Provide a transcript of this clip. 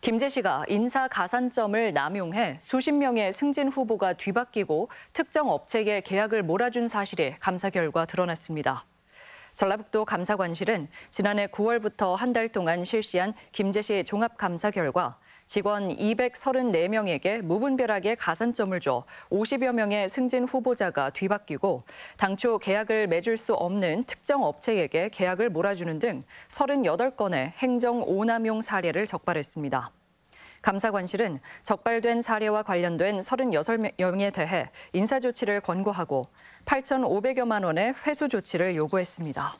김재 씨가 인사 가산점을 남용해 수십 명의 승진 후보가 뒤바뀌고 특정 업체에 계약을 몰아준 사실이 감사 결과 드러났습니다. 전라북도 감사관실은 지난해 9월부터 한 달 동안 실시한 김제 씨 종합 감사 결과 직원 234명에게 무분별하게 가산점을 줘 50여 명의 승진 후보자가 뒤바뀌고 당초 계약을 맺을 수 없는 특정 업체에게 계약을 몰아주는 등 38건의 행정 오남용 사례를 적발했습니다. 감사관실은 적발된 사례와 관련된 36명에 대해 인사조치를 권고하고 8,500여만 원의 회수 조치를 요구했습니다.